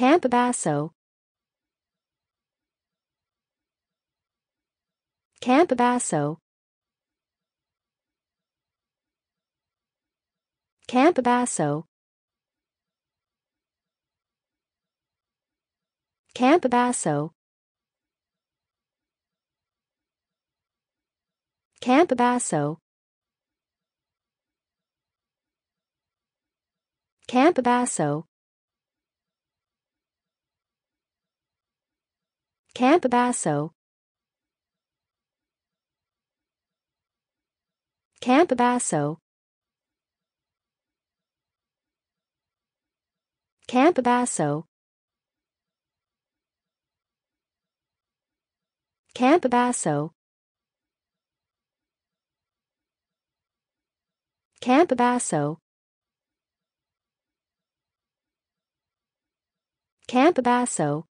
Camp Basso. Camp Basso. Camp Basso. Camp Basso. Camp Basso. Camp Basso.